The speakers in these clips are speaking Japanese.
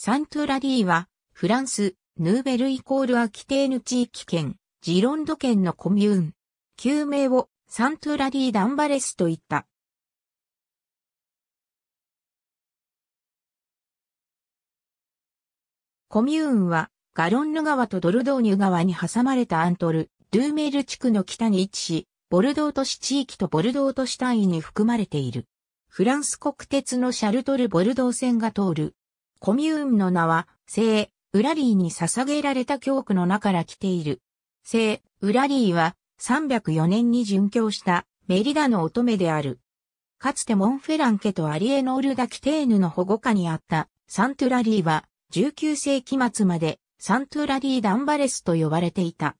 サントゥラディは、フランス、ヌーベルイコールアキテーヌ地域圏、ジロンド県のコミューン。旧名をサントゥラディ・ダンバレスと言った。コミューンは、ガロンヌ川とドルドーニュ川に挟まれたアントル、ドゥーメール地区の北に位置し、ボルドー都市地域とボルドー都市単位に含まれている。フランス国鉄のシャルトル・ボルドー線が通るコミューンの名は、聖、ウラリーに捧げられた教区の名から来ている。聖、ウラリーは、304年に殉教したメリダの乙女である。かつてモンフェラン家とアリエノール・ダキテーヌの保護下にあったサントゥラリーは19世紀末までサントゥラリー・ダンバレスと呼ばれていた。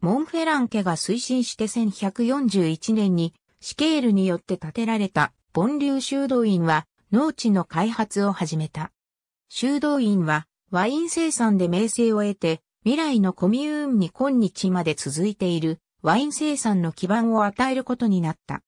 モンフェラン家が推進して1141年にシケールによって建てられたボンー修道院は農地の開発を始めた。修道院はワイン生産で名声を得て、未来のコミューンに今日まで続いているワイン生産の基盤を与えることになった。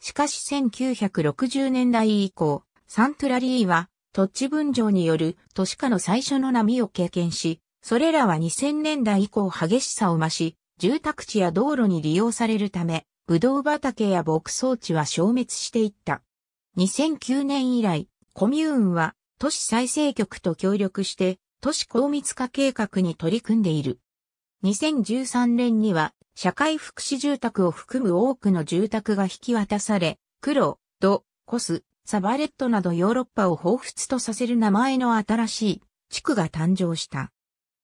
しかし1960年代以降、サントラリーは土地分譲による都市化の最初の波を経験し、それらは2000年代以降激しさを増し、住宅地や道路に利用されるため、ブドウ畑や牧草地は消滅していった。2009年以来、コミューンは都市再生局と協力して、都市高密化計画に取り組んでいる。2013年には、社会福祉住宅を含む多くの住宅が引き渡され、黒、ド、コス、サバレットなどヨーロッパを彷彿とさせる名前の新しい地区が誕生した。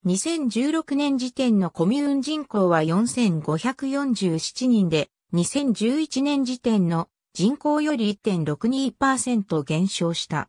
2016年時点のコミューン人口は4547人で、2011年時点の人口より1.62%減少した。